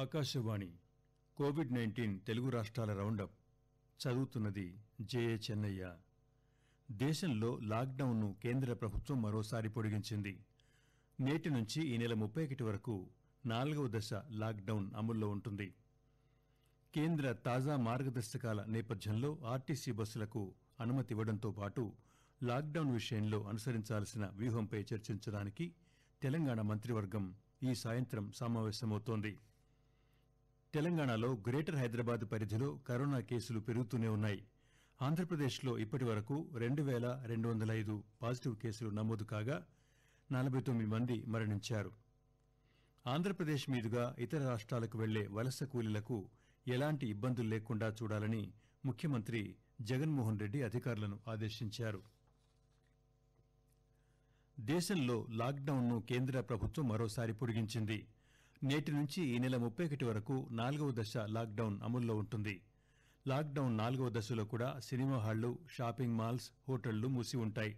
Akashvani Covid nineteen Telugu రాష్ట్రాల round up చదువుతున్నది JA Chennaiah దేశంలో లాక్డౌన్ను కేంద్ర ప్రభుత్వం మరోసారి పొడిగించింది నేటి నుంచి ఈ నెల ముప్పై ఒకటి వరకు నాలుగవ దశ లాక్డౌన్ అమల్లో ఉంటుంది కేంద్ర తాజా మార్గదర్శకాల నేపథ్యంలో ఆర్టీసీ బస్సులకు అనుమతి ఇవ్వడంతో పాటు లాక్డౌన్ విషయంలో అనుసరించాల్సిన వ్యూహంపై చర్చించడానికి తెలంగాణ మంత్రివర్గం ఈ సాయంత్రం సమావేశమవుతోంది తెలంగాణలో గ్రేటర్ హైదరాబాద్ పరిధిలో కరోనా కేసులు పెరుగుతూనే ఉన్నాయి ఆంధ్రప్రదేశ్లో ఇప్పటి వరకు రెండు వేల రెండు వందల ఐదు పాజిటివ్ కేసులు నమోదు కాగా నలభై తొమ్మిది మంది మరణించారు ఆంధ్రప్రదేశ్ మీదుగా ఇతర రాష్ట్రాలకు వెళ్లే వలస కూలీలకు ఎలాంటి ఇబ్బందులు లేకుండా చూడాలని ముఖ్యమంత్రి జగన్మోహన్ రెడ్డి అధికారులను ఆదేశించారు దేశంలో లాక్డౌన్ను కేంద్ర ప్రభుత్వం మరోసారి పొడిగించింది నేటి నుంచి ఈ నెల ముప్పై ఒకటి వరకు నాలుగవ దశ లాక్డౌన్ అమల్లో ఉంటుంది లాక్డౌన్ నాలుగవ దశలో కూడా సినిమా హాళ్లు షాపింగ్ మాల్స్ హోటళ్లు మూసి ఉంటాయి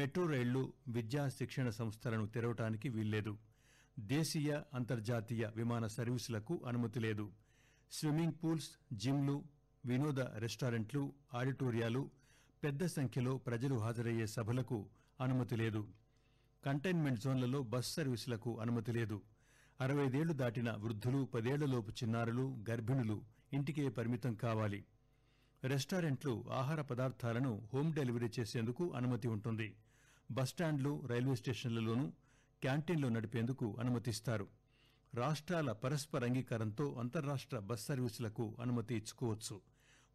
మెట్రో రైళ్లు విద్యా శిక్షణ సంస్థలను తెరవటానికి వీల్లేదు దేశీయ అంతర్జాతీయ విమాన సర్వీసులకు అనుమతి లేదు స్విమ్మింగ్ పూల్స్ జిమ్లు వినోద రెస్టారెంట్లు ఆడిటోరియాలు పెద్ద సంఖ్యలో ప్రజలు హాజరయ్యే సభలకు అనుమతి లేదు కంటైన్మెంట్ జోన్లలో బస్ సర్వీసులకు అనుమతి లేదు అరవైదేళ్లు దాటిన వృద్ధులు పదేళ్లలోపు చిన్నారులు గర్భిణులు ఇంటికే పరిమితం కావాలి రెస్టారెంట్లు ఆహార పదార్థాలను హోం డెలివరీ చేసేందుకు అనుమతి ఉంటుంది బస్టాండ్లు రైల్వే స్టేషన్లలోనూ క్యాంటీన్లు నడిపేందుకు అనుమతిస్తారు రాష్ట్రాల పరస్పర అంగీకారంతో అంతర్రాష్ట బస్ సర్వీసులకు అనుమతి ఇచ్చుకోవచ్చు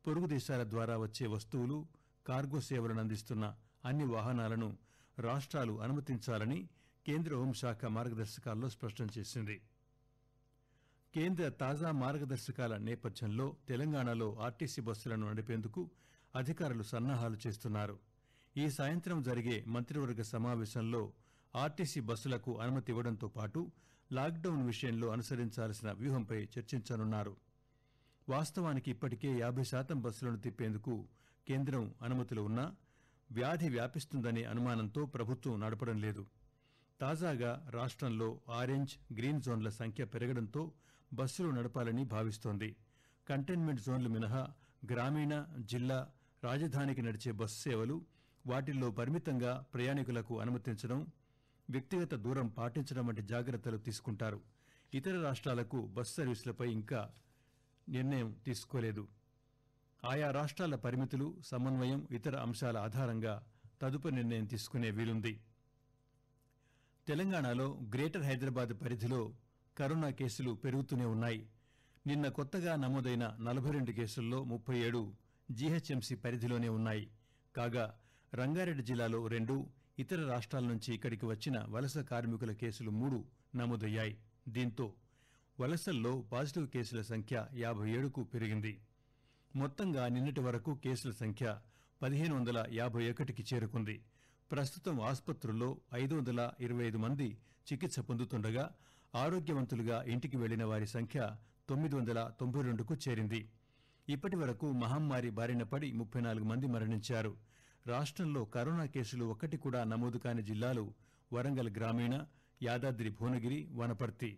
పొరుగు దేశాల ద్వారా వచ్చే వస్తువులు కార్గో సేవలను అందిస్తున్న అన్ని వాహనాలను రాష్ట్రాలు అనుమతించాలని కేంద్ర హోంశాఖ మార్గదర్శకాల్లో స్పష్టం చేసింది కేంద్ర తాజా మార్గదర్శకాల నేపథ్యంలో తెలంగాణలో ఆర్టీసీ బస్సులను నడిపేందుకు అధికారులు సన్నాహాలు చేస్తున్నారు ఈ సాయంత్రం జరిగే మంత్రివర్గ సమావేశంలో ఆర్టీసీ బస్సులకు అనుమతి ఇవ్వడంతో పాటు లాక్డౌన్ విషయంలో అనుసరించాల్సిన వ్యూహంపై చర్చించనున్నారు వాస్తవానికి ఇప్పటికే యాభై శాతం బస్సులను తిప్పేందుకు కేంద్రం అనుమతులు ఉన్నా వ్యాధి వ్యాపిస్తుందనే అనుమానంతో ప్రభుత్వం నడపడం లేదు తాజాగా రాష్టంలో ఆరెంజ్ గ్రీన్ జోన్ల సంఖ్య పెరగడంతో బస్సులు నడపాలని భావిస్తోంది కంటైన్మెంట్ జోన్లు మినహా గ్రామీణ జిల్లా రాజధానికి నడిచే బస్సు సేవలు వాటిల్లో పరిమితంగా ప్రయాణికులకు అనుమతించడం వ్యక్తిగత దూరం పాటించడం వంటి జాగ్రత్తలు తీసుకుంటారు ఇతర రాష్ట్రాలకు బస్సు సర్వీసులపై ఇంకా నిర్ణయం తీసుకోలేదు ఆయా రాష్ట్రాల పరిమితులు సమన్వయం ఇతర అంశాల ఆధారంగా తదుపరి నిర్ణయం తీసుకునే వీలుంది తెలంగాణలో గ్రేటర్ హైదరాబాద్ పరిధిలో కరోనా కేసులు పెరుగుతూనే ఉన్నాయి నిన్న కొత్తగా నమోదైన నలభై రెండు కేసుల్లో ముప్పై ఏడు జీహెచ్ఎంసీ పరిధిలోనే ఉన్నాయి కాగా రంగారెడ్డి జిల్లాలో రెండు ఇతర రాష్ట్రాల నుంచి ఇక్కడికి వచ్చిన వలస కార్మికుల కేసులు మూడు నమోదయ్యాయి దీంతో వలసల్లో పాజిటివ్ కేసుల సంఖ్య యాభై ఏడుకు పెరిగింది మొత్తంగా నిన్నటి వరకు కేసుల సంఖ్య పదిహేను వందల యాభై ఒకటికి చేరుకుంది ప్రస్తుతం ఆసుపత్రుల్లో ఐదు వందల ఇరవై ఐదు మంది చికిత్స పొందుతుండగా ఆరోగ్యవంతులుగా ఇంటికి వెళ్లిన వారి సంఖ్య తొమ్మిది వందల తొంభై రెండుకు చేరింది ఇప్పటి వరకు మహమ్మారి బారిన పడి ముప్పై నాలుగు మంది మరణించారు రాష్టంలో కరోనా కేసులు ఒక్కటి కూడా నమోదు కాని జిల్లాలు వరంగల్ గ్రామీణ యాదాద్రి భువనగిరి వనపర్తి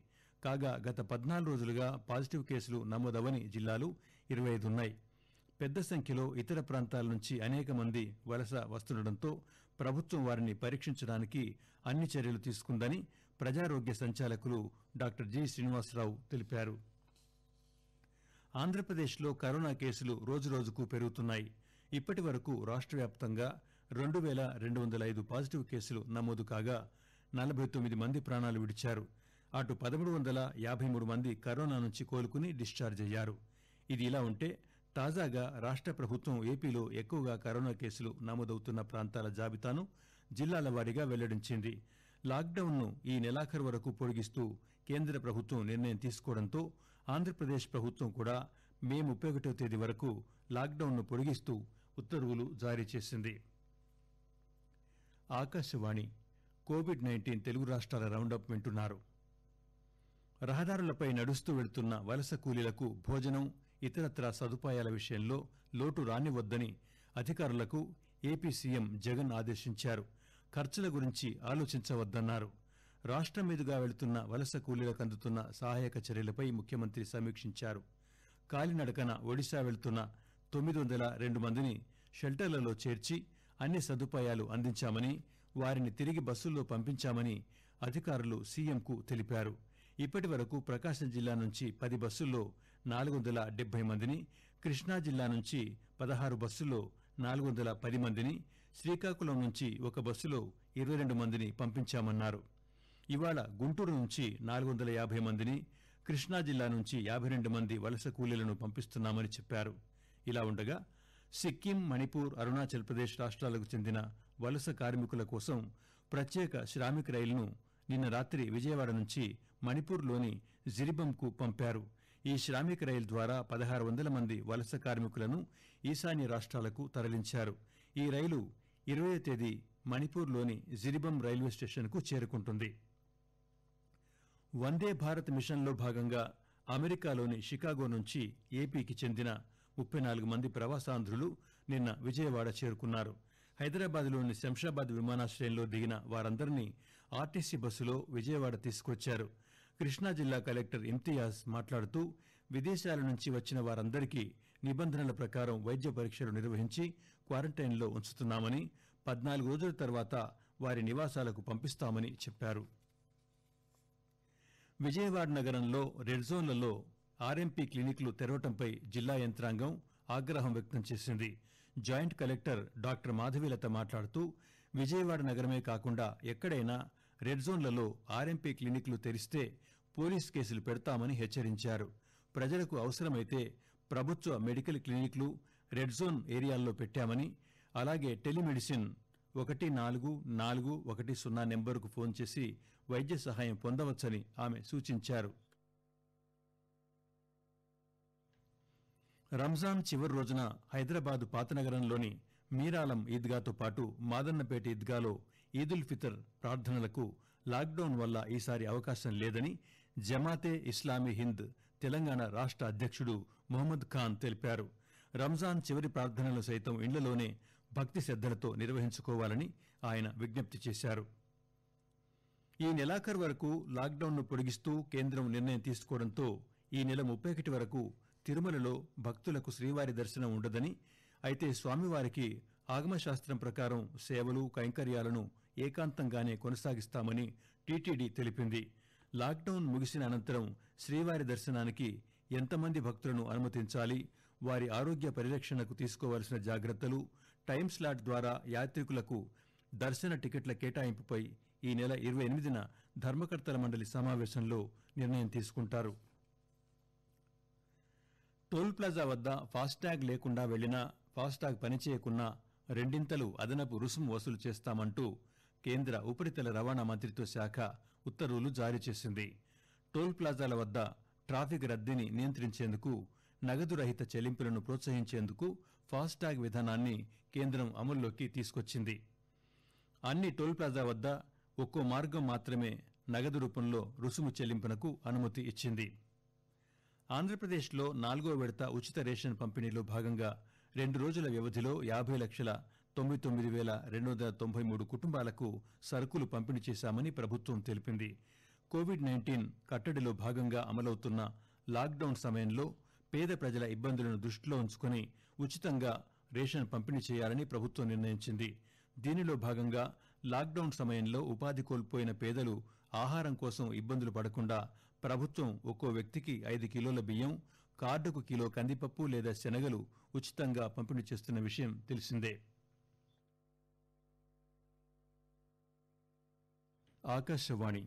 కాగా గత పద్నాలుగు రోజులుగా పాజిటివ్ కేసులు నమోదవని జిల్లాలు ఇరవై ఐదు ఉన్నాయి పెద్ద సంఖ్యలో ఇతర ప్రాంతాల నుంచి అనేక మంది వలస వస్తుండటంతో ప్రభుత్వం వారిని పరీక్షించడానికి అన్ని చర్యలు తీసుకుందని ప్రజారోగ్య సంచాలకులు డాక్టర్ జి శ్రీనివాసరావు తెలిపారు ఆంధ్రప్రదేశ్లో కరోనా కేసులు రోజురోజుకు పెరుగుతున్నాయి ఇప్పటి వరకు రాష్ట్ర వ్యాప్తంగా రెండు వేల రెండు వందల ఐదు పాజిటివ్ కేసులు నమోదు కాగా నలభై తొమ్మిది మంది ప్రాణాలు విడిచారు అటు పదమూడు వందల యాభై మూడు మంది కరోనా నుంచి కోలుకుని డిశ్చార్జ్ అయ్యారు ఇది ఇలా ఉంటే తాజాగా రాష్ట ప్రభుత్వం ఏపీలో ఎక్కువగా కరోనా కేసులు నమోదవుతున్న ప్రాంతాల జాబితాను జిల్లాల వారీగా వెల్లడించింది లాక్డౌన్ను ఈ నెలాఖరు వరకు పొడిగిస్తూ కేంద్ర ప్రభుత్వం నిర్ణయం తీసుకోవడంతో ఆంధ్రప్రదేశ్ ప్రభుత్వం కూడా మే ముప్పై ఒకటో తేదీ వరకు లాక్డౌన్ను పొడిగిస్తూ ఉత్తర్వులు జారీ చేసింది ఆకాశవాణి కోవిడ్ నైన్టీన్ తెలుగు రాష్ట్రాల రౌండప్ వింటున్నారు రహదారులపై నడుస్తూ వెళ్తున్న వలస కూలీలకు భోజనం ఇతరత్రా సదుపాయాల విషయంలో లోటు రానివద్దని అధికారులకు ఏపీ సీఎం జగన్ ఆదేశించారు ఖర్చుల గురించి ఆలోచించవద్దన్నారు రాష్టం మీదుగా వెళుతున్న వలస కూలీలకు అందుతున్న సహాయక చర్యలపై ముఖ్యమంత్రి సమీక్షించారు కాలినడకన ఒడిశా వెళుతున్న తొమ్మిది వందల రెండు మందిని షెల్టర్లలో చేర్చి అన్ని సదుపాయాలు అందించామని వారిని తిరిగి బస్సుల్లో పంపించామని అధికారులు సీఎంకు తెలిపారు ఇప్పటి వరకు ప్రకాశం జిల్లా నుంచి పది బస్సుల్లో నాలుగు వందల డెబ్బై మందిని కృష్ణా జిల్లా నుంచి పదహారు బస్సుల్లో నాలుగు వందల పది మందిని శ్రీకాకుళం నుంచి ఒక బస్సులో ఇరవై రెండు మందిని పంపించామన్నారు ఇవాళ గుంటూరు నుంచి నాలుగు వందల యాభై మందిని కృష్ణా జిల్లా నుంచి యాభై రెండు మంది వలస కూలీలను పంపిస్తున్నామని చెప్పారు ఇలా ఉండగా సిక్కిం మణిపూర్ అరుణాచల్ ప్రదేశ్ రాష్ట్రాలకు చెందిన వలస కార్మికుల కోసం ప్రత్యేక శ్రామిక్ రైలును నిన్న రాత్రి విజయవాడ నుంచి మణిపూర్లోని జిరిబంకు పంపారు ఈ శ్రామిక రైలు ద్వారా పదహారు వందల మంది వలస కార్మికులను ఈశాన్య రాష్ట్రాలకు తరలించారు ఈ రైలు ఇరవై తేదీ మణిపూర్లోని జిరిబం రైల్వే స్టేషన్కు చేరుకుంటుంది వందే భారత్ మిషన్లో భాగంగా అమెరికాలోని షికాగో నుంచి ఏపీకి చెందిన ముప్పై నాలుగు మంది ప్రవాసాంధ్రులు నిన్న విజయవాడ చేరుకున్నారు హైదరాబాద్లోని శంషాబాద్ విమానాశ్రయంలో దిగిన వారందరినీ ఆర్టీసీ బస్సులో విజయవాడ తీసుకొచ్చారు కృష్ణా జిల్లా కలెక్టర్ ఇంతియాజ్ మాట్లాడుతూ విదేశాల నుంచి వచ్చిన వారందరికీ నిబంధనల ప్రకారం వైద్య పరీక్షలు నిర్వహించి క్వారంటైన్లో ఉంచుతున్నామని పద్నాలుగు రోజుల తర్వాత వారి నివాసాలకు పంపిస్తామని చెప్పారు విజయవాడ నగరంలో రెడ్ జోన్లలో ఆర్ఎంపీ క్లినిక్లు తెరవటంపై జిల్లా యంత్రాంగం ఆగ్రహం వ్యక్తం చేసింది జాయింట్ కలెక్టర్ డాక్టర్ మాధవీలత మాట్లాడుతూ విజయవాడ నగరమే కాకుండా ఎక్కడైనా రెడ్ జోన్లలో ఆర్ఎంపీ క్లినిక్లు తెరిస్తే పోలీస్ కేసులు పెడతామని హెచ్చరించారు ప్రజలకు అవసరమైతే ప్రభుత్వ మెడికల్ క్లినిక్లు రెడ్ జోన్ ఏరియాల్లో పెట్టామని అలాగే టెలిమెడిసిన్ ఒకటి నాలుగు నాలుగు ఒకటి సున్నా నెంబరుకు ఫోన్ చేసి వైద్య సహాయం పొందవచ్చని ఆమె సూచించారు రంజాన్ చివరి రోజున హైదరాబాదు పాతనగరంలోని మీరాలం ఈద్గాతో పాటు మాదన్నపేట ఈద్గాలో ఈదుల్ ఫితర్ ప్రార్థనలకు లాక్డౌన్ వల్ల ఈసారి అవకాశం లేదని జమాతే ఇస్లామీ హింద్ తెలంగాణ రాష్ట అధ్యక్షుడు మొహమ్మద్ ఖాన్ తెలిపారు రంజాన్ చివరి ప్రార్థనలు సైతం ఇళ్లలోనే భక్తి శ్రద్దలతో నిర్వహించుకోవాలని ఆయన విజ్ఞప్తి చేశారు ఈ నెలాఖరు వరకు లాక్డౌన్ను పొడిగిస్తూ కేంద్రం నిర్ణయం తీసుకోవడంతో ఈ నెల ముప్పై ఒకటి వరకు తిరుమలలో భక్తులకు శ్రీవారి దర్శనం ఉండదని అయితే స్వామివారికి ఆగమశాస్త్రం ప్రకారం సేవలు కైంకర్యాలను ఏకాంతంగానే కొనసాగిస్తామని టీటీడీ తెలిపింది లాక్డౌన్ ముగిసిన అనంతరం శ్రీవారి దర్శనానికి ఎంతమంది భక్తులను అనుమతించాలి వారి ఆరోగ్య పరిరక్షణకు తీసుకోవాల్సిన జాగ్రత్తలు టైం స్లాట్ ద్వారా యాత్రికులకు దర్శన టికెట్ల కేటాయింపుపై ఈ నెల ఇరవై ఎనిమిదిన ధర్మకర్తల మండలి సమావేశంలో నిర్ణయం తీసుకుంటారు టోల్ ప్లాజా వద్ద ఫాస్టాగ్ లేకుండా వెళ్లినా ఫాస్టాగ్ పనిచేయకున్నా రెండింతలు అదనపు రుసుము వసూలు చేస్తామంటూ కేంద్ర ఉపరితల రవాణా మంత్రిత్వ శాఖ ఉత్తర్వులు జారీ చేసింది టోల్ ప్లాజాల వద్ద ట్రాఫిక్ రద్దీని నియంత్రించేందుకు నగదు రహిత చెల్లింపులను ప్రోత్సహించేందుకు ఫాస్టాగ్ విధానాన్ని కేంద్రం అమల్లోకి తీసుకొచ్చింది అన్ని టోల్ ప్లాజా వద్ద ఒక్కో మార్గం మాత్రమే నగదు రూపంలో రుసుము చెల్లింపునకు అనుమతి ఇచ్చింది ఆంధ్రప్రదేశ్లో నాలుగో విడత ఉచిత రేషన్ పంపిణీలో భాగంగా రెండు రోజుల వ్యవధిలో యాభై లక్షల తొంభై తొమ్మిది వేల రెండు వందల తొంభై మూడు కుటుంబాలకు సరుకులు పంపిణీ చేశామని ప్రభుత్వం తెలిపింది కోవిడ్ నైన్టీన్ కట్టడిలో భాగంగా అమలవుతున్న లాక్డౌన్ సమయంలో పేద ప్రజల ఇబ్బందులను దృష్టిలో ఉంచుకుని ఉచితంగా రేషన్ పంపిణీ చేయాలని ప్రభుత్వం నిర్ణయించింది దీనిలో భాగంగా లాక్డౌన్ సమయంలో ఉపాధి కోల్పోయిన పేదలు ఆహారం కోసం ఇబ్బందులు పడకుండా ప్రభుత్వం ఒక్కో వ్యక్తికి ఐదు కిలోల బియ్యం కార్డుకు కిలో కందిపప్పు లేదా శనగలు ఉచితంగా పంపిణీ చేస్తున్న విషయం తెలిసిందే ఆకాశవాణి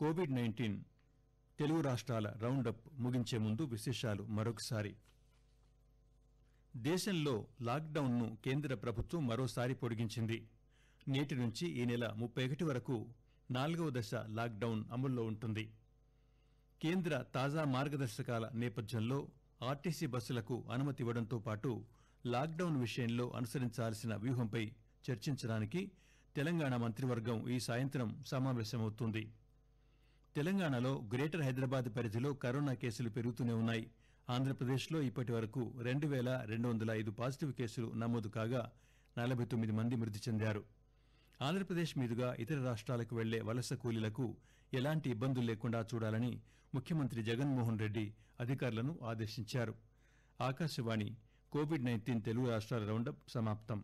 కోవిడ్ నైన్టీన్ తెలుగు రాష్ట్రాల రౌండప్ ముగించే ముందు విశేషాలు మరొకసారి దేశంలో లాక్డౌన్ను కేంద్ర ప్రభుత్వం మరోసారి పొడిగించింది నేటి నుంచి ఈ నెల ముప్పై ఒకటి వరకు నాలుగవ దశ లాక్డౌన్ అమల్లో ఉంటుంది కేంద్ర తాజా మార్గదర్శకాల నేపథ్యంలో ఆర్టీసీ బస్సులకు అనుమతి ఇవ్వడంతో పాటు లాక్డౌన్ విషయంలో అనుసరించాల్సిన వ్యూహంపై చర్చించడానికి తెలంగాణ మంత్రివర్గం ఈ సాయంత్రం సమావేశమవుతుంది తెలంగాణలో గ్రేటర్ హైదరాబాద్ పరిధిలో కరోనా కేసులు పెరుగుతూనే ఉన్నాయి ఆంధ్రప్రదేశ్లో ఇప్పటి వరకు రెండు వేల రెండు వందల ఐదు పాజిటివ్ కేసులు నమోదు కాగా నలభై తొమ్మిది మంది మృతి చెందారు ఆంధ్రప్రదేశ్ మీదుగా ఇతర రాష్ట్రాలకు వెళ్లే వలస కూలీలకు ఎలాంటి ఇబ్బందులు లేకుండా చూడాలని ముఖ్యమంత్రి జగన్మోహన్ రెడ్డి అధికారులను ఆదేశించారు ఆకాశవాణి కోవిడ్ నైన్టీన్ తెలుగు రాష్ట్రాల రౌండప్ సమాప్తం